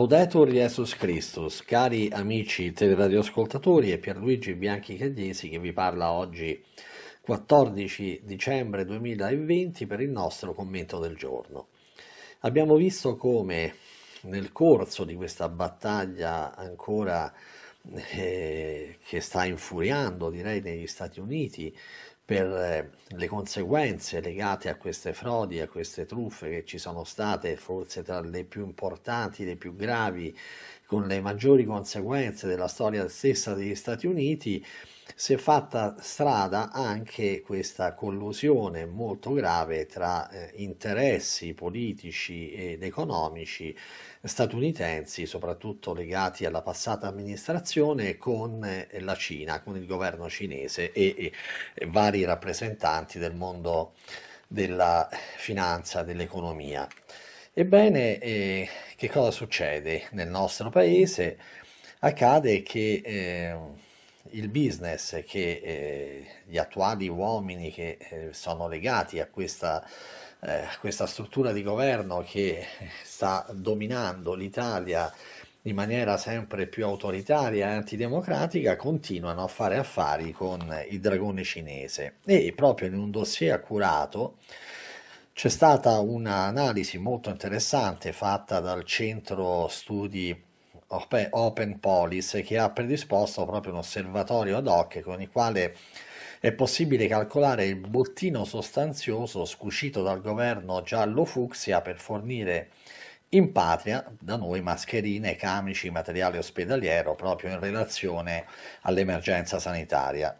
Laudetur Jesus Christus, cari amici teleradioascoltatori, e Pierluigi Bianchi Cagliesi che vi parla oggi 14 dicembre 2020 per il nostro commento del giorno. Abbiamo visto come nel corso di questa battaglia ancora eh, che sta infuriando direi negli Stati Uniti per eh, le conseguenze legate a queste frodi, a queste truffe che ci sono state, forse tra le più importanti, le più gravi, con le maggiori conseguenze della storia stessa degli Stati Uniti, si è fatta strada anche questa collusione molto grave tra eh, interessi politici ed economici statunitensi, soprattutto legati alla passata amministrazione, con eh, la Cina, con il governo cinese e, e, e vari rappresentanti del mondo della finanza, dell'economia. Ebbene, eh, che cosa succede nel nostro paese? Accade che ehm, il business che eh, gli attuali uomini che eh, sono legati a questa, eh, questa struttura di governo che sta dominando l'Italia in maniera sempre più autoritaria e antidemocratica continuano a fare affari con il dragone cinese e proprio in un dossier accurato c'è stata un'analisi molto interessante fatta dal centro studi Open Police che ha predisposto proprio un osservatorio ad hoc con il quale è possibile calcolare il bottino sostanzioso scucito dal governo giallo fucsia per fornire in patria da noi mascherine, camici, materiale ospedaliero proprio in relazione all'emergenza sanitaria.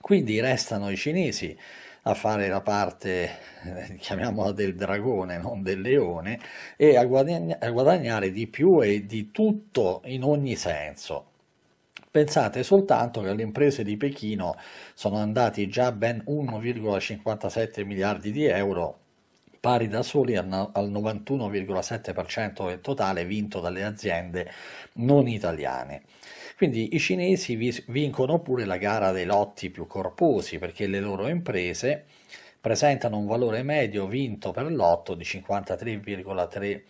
Quindi restano i cinesi a fare la parte, eh, chiamiamola, del dragone, non del leone, e a, guadagna, a guadagnare di più e di tutto in ogni senso. Pensate soltanto che alle imprese di Pechino sono andati già ben 1,57 miliardi di euro, pari da soli al 91,7% del totale vinto dalle aziende non italiane. Quindi i cinesi vincono pure la gara dei lotti più corposi perché le loro imprese presentano un valore medio vinto per lotto di 53,3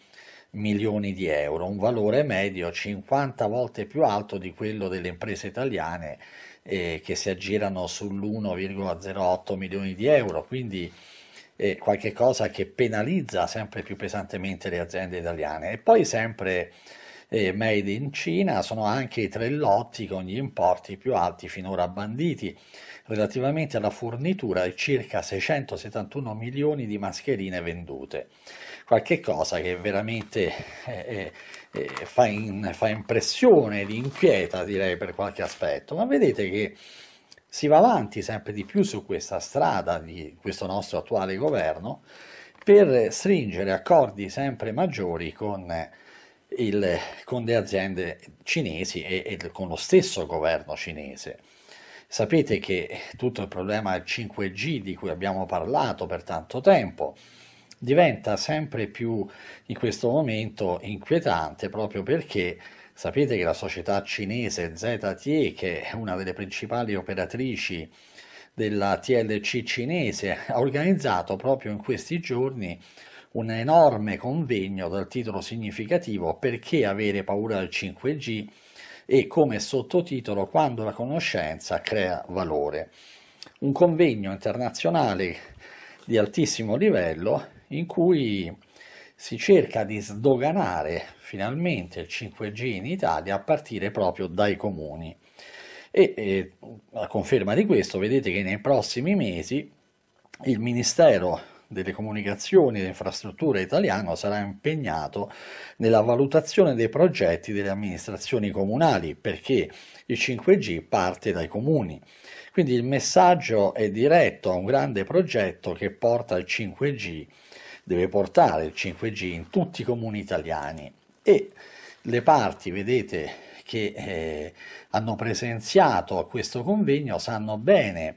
milioni di euro, un valore medio 50 volte più alto di quello delle imprese italiane eh, che si aggirano sull'1,08 milioni di euro, quindi è eh, qualcosa che penalizza sempre più pesantemente le aziende italiane. E poi sempre eh, made in Cina sono anche i tre lotti con gli importi più alti finora banditi. Relativamente alla fornitura, di circa 671 milioni di mascherine vendute. Qualche cosa che veramente eh, eh, eh fa, in, fa impressione, li inquieta direi per qualche aspetto, ma vedete che si va avanti sempre di più su questa strada di questo nostro attuale governo per stringere accordi sempre maggiori con il, con le aziende cinesi e, e con lo stesso governo cinese. Sapete che tutto il problema del 5G di cui abbiamo parlato per tanto tempo diventa sempre più in questo momento inquietante proprio perché sapete che la società cinese ZTE, che è una delle principali operatrici della TLC cinese, ha organizzato proprio in questi giorni un enorme convegno dal titolo significativo Perché avere paura del 5G e come sottotitolo Quando la conoscenza crea valore. Un convegno internazionale di altissimo livello in cui si cerca di sdoganare finalmente il 5G in Italia a partire proprio dai comuni. E eh, a conferma di questo vedete che nei prossimi mesi il Ministero delle comunicazioni e delle infrastrutture italiano sarà impegnato nella valutazione dei progetti delle amministrazioni comunali perché il 5G parte dai comuni. Quindi il messaggio è diretto a un grande progetto che porta il 5G, deve portare il 5G in tutti i comuni italiani e le parti, vedete, che eh, hanno presenziato a questo convegno sanno bene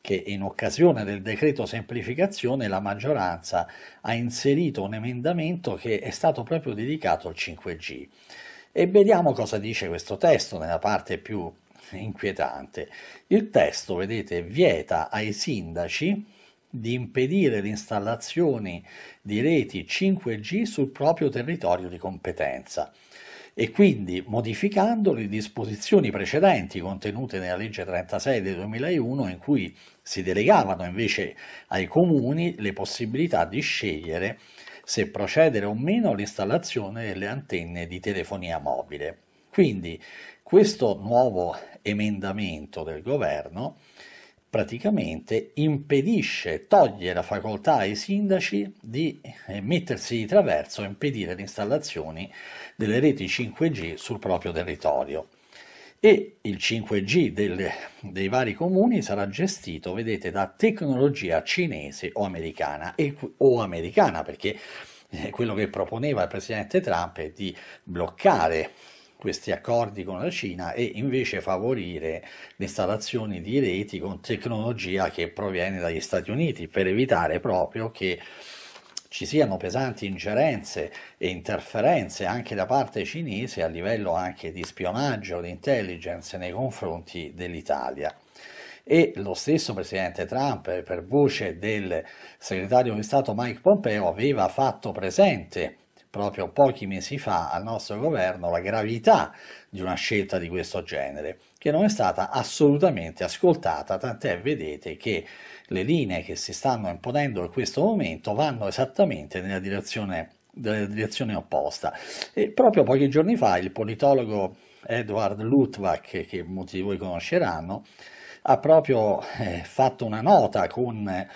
che in occasione del decreto semplificazione la maggioranza ha inserito un emendamento che è stato proprio dedicato al 5G. E vediamo cosa dice questo testo nella parte più inquietante. Il testo, vedete, vieta ai sindaci di impedire l'installazione di reti 5G sul proprio territorio di competenza e quindi modificando le disposizioni precedenti contenute nella legge 36 del 2001 in cui si delegavano invece ai comuni le possibilità di scegliere se procedere o meno all'installazione delle antenne di telefonia mobile. Quindi questo nuovo emendamento del governo praticamente impedisce, toglie la facoltà ai sindaci di eh, mettersi di traverso e impedire le installazioni delle reti 5G sul proprio territorio. E il 5G del, dei vari comuni sarà gestito, vedete, da tecnologia cinese o americana, e, o americana perché eh, quello che proponeva il presidente Trump è di bloccare questi accordi con la Cina e invece favorire l'installazione di reti con tecnologia che proviene dagli Stati Uniti per evitare proprio che ci siano pesanti ingerenze e interferenze anche da parte cinese a livello anche di spionaggio, di intelligence nei confronti dell'Italia e lo stesso presidente Trump per voce del segretario di Stato Mike Pompeo aveva fatto presente proprio pochi mesi fa al nostro governo la gravità di una scelta di questo genere, che non è stata assolutamente ascoltata, tant'è vedete che le linee che si stanno imponendo in questo momento vanno esattamente nella direzione, nella direzione opposta. E proprio pochi giorni fa il politologo Edward Lutwak, che molti di voi conosceranno, ha proprio eh, fatto una nota con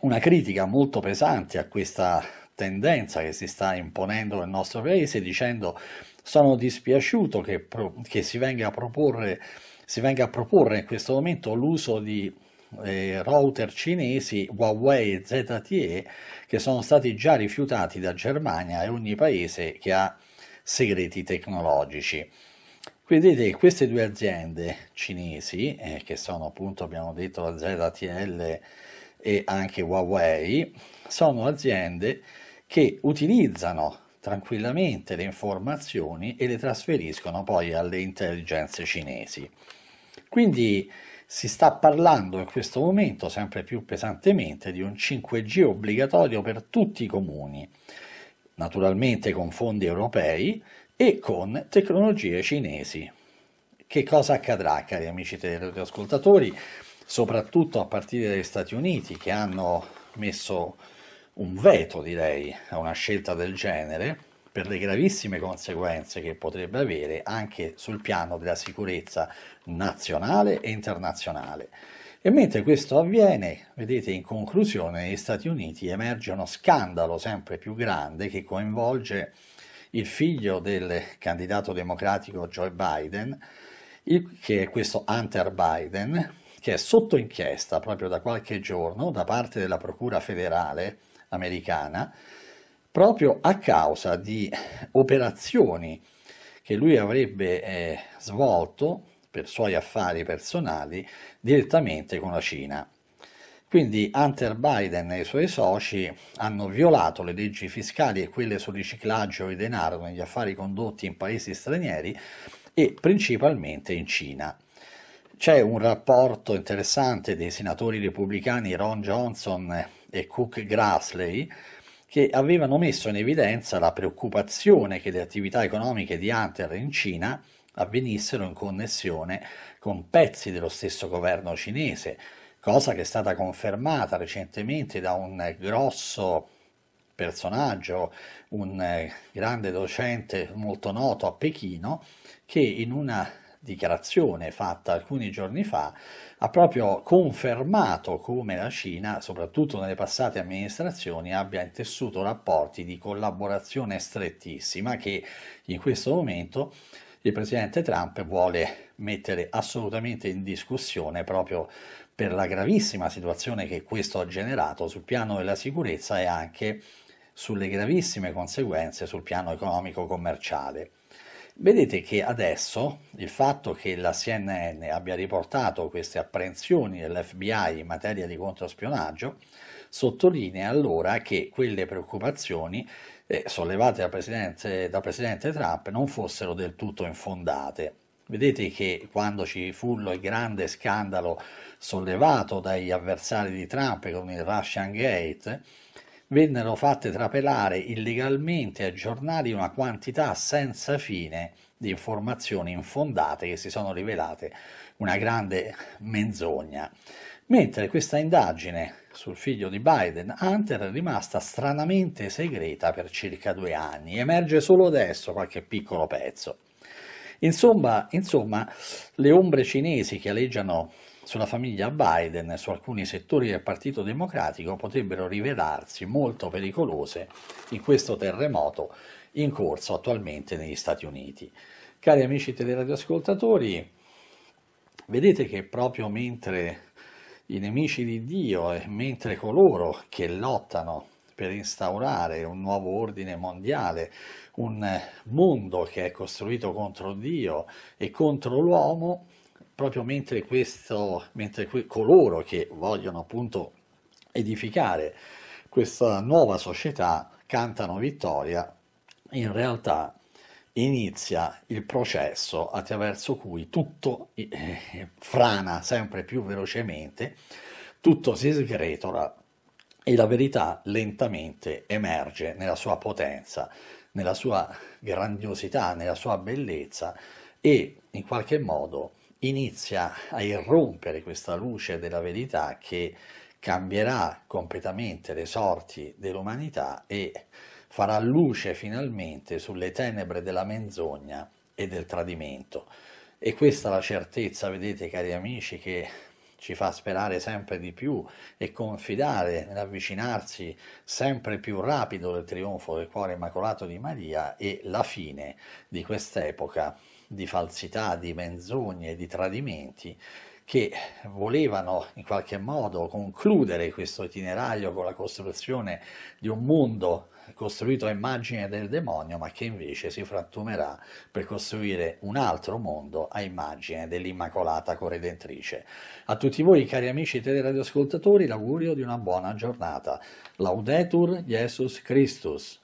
una critica molto pesante a questa tendenza che si sta imponendo nel nostro paese dicendo sono dispiaciuto che, pro, che si, venga proporre, si, venga a proporre in questo momento l'uso di eh, router cinesi Huawei e ZTE che sono stati già rifiutati da Germania e ogni paese che ha segreti tecnologici. Vedete, queste due aziende cinesi, eh, che sono appunto, abbiamo detto, la ZTL e anche Huawei, sono aziende che utilizzano tranquillamente le informazioni e le trasferiscono poi alle intelligenze cinesi. Quindi si sta parlando in questo momento sempre più pesantemente di un 5G obbligatorio per tutti i comuni, naturalmente con fondi europei e con tecnologie cinesi. Che cosa accadrà, cari amici teleascoltatori, soprattutto a partire dagli Stati Uniti che hanno messo un veto, direi, a una scelta del genere per le gravissime conseguenze che potrebbe avere anche sul piano della sicurezza nazionale e internazionale. E mentre questo avviene, vedete, in conclusione negli Stati Uniti emerge uno scandalo sempre più grande che coinvolge il figlio del candidato democratico Joe Biden, il, che è questo Hunter Biden, che è sotto inchiesta proprio da qualche giorno da parte della Procura federale americana, proprio a causa di operazioni che lui avrebbe eh, svolto per suoi affari personali direttamente con la Cina. Quindi Hunter Biden e i suoi soci hanno violato le leggi fiscali e quelle sul riciclaggio di denaro negli affari condotti in paesi stranieri e principalmente in Cina. C'è un rapporto interessante dei senatori repubblicani Ron Johnson e Cook Grassley che avevano messo in evidenza la preoccupazione che le attività economiche di Hunter in Cina avvenissero in connessione con pezzi dello stesso governo cinese, cosa che è stata confermata recentemente da un grosso personaggio, un eh, grande docente molto noto a Pechino, che in una dichiarazione fatta alcuni giorni fa ha proprio confermato come la Cina, soprattutto nelle passate amministrazioni, abbia intessuto rapporti di collaborazione strettissima che in questo momento il presidente Trump vuole mettere assolutamente in discussione proprio per la gravissima situazione che questo ha generato sul piano della sicurezza e anche sulle gravissime conseguenze sul piano economico-commerciale. Vedete che adesso il fatto che la CNN abbia riportato queste apprensioni dell'FBI in materia di controspionaggio sottolinea allora che quelle preoccupazioni eh, sollevate da presidente, da presidente Trump non fossero del tutto infondate. Vedete che quando ci fu il grande scandalo sollevato dagli avversari di Trump con il Russian Gate, vennero fatte trapelare illegalmente ai giornali una quantità senza fine di informazioni infondate che si sono rivelate una grande menzogna. Mentre questa indagine sul figlio di Biden, Hunter è rimasta stranamente segreta per circa due anni, emerge solo adesso qualche piccolo pezzo. Insomma, insomma le ombre cinesi che aleggiano sulla famiglia Biden e su alcuni settori del Partito Democratico potrebbero rivelarsi molto pericolose in questo terremoto in corso attualmente negli Stati Uniti. Cari amici teleradioascoltatori, vedete che proprio mentre i nemici di Dio e mentre coloro che lottano per instaurare un nuovo ordine mondiale, un mondo che è costruito contro Dio e contro l'uomo, proprio mentre, questo, mentre que- coloro che vogliono appunto edificare questa nuova società cantano vittoria, in realtà inizia il processo attraverso cui tutto eh, frana sempre più velocemente, tutto si sgretola e la verità lentamente emerge nella sua potenza, nella sua grandiosità, nella sua bellezza e in qualche modo inizia a irrompere questa luce della verità che cambierà completamente le sorti dell'umanità e farà luce finalmente sulle tenebre della menzogna e del tradimento. E questa è la certezza, vedete cari amici, che ci fa sperare sempre di più e confidare nell'avvicinarsi sempre più rapido del trionfo del cuore immacolato di Maria e la fine di quest'epoca di falsità, di menzogne, di tradimenti che volevano in qualche modo concludere questo itinerario con la costruzione di un mondo costruito a immagine del demonio, ma che invece si frantumerà per costruire un altro mondo a immagine dell'Immacolata Corredentrice. A tutti voi, cari amici teleradioascoltatori, l'augurio di una buona giornata. Laudetur Jesus Christus.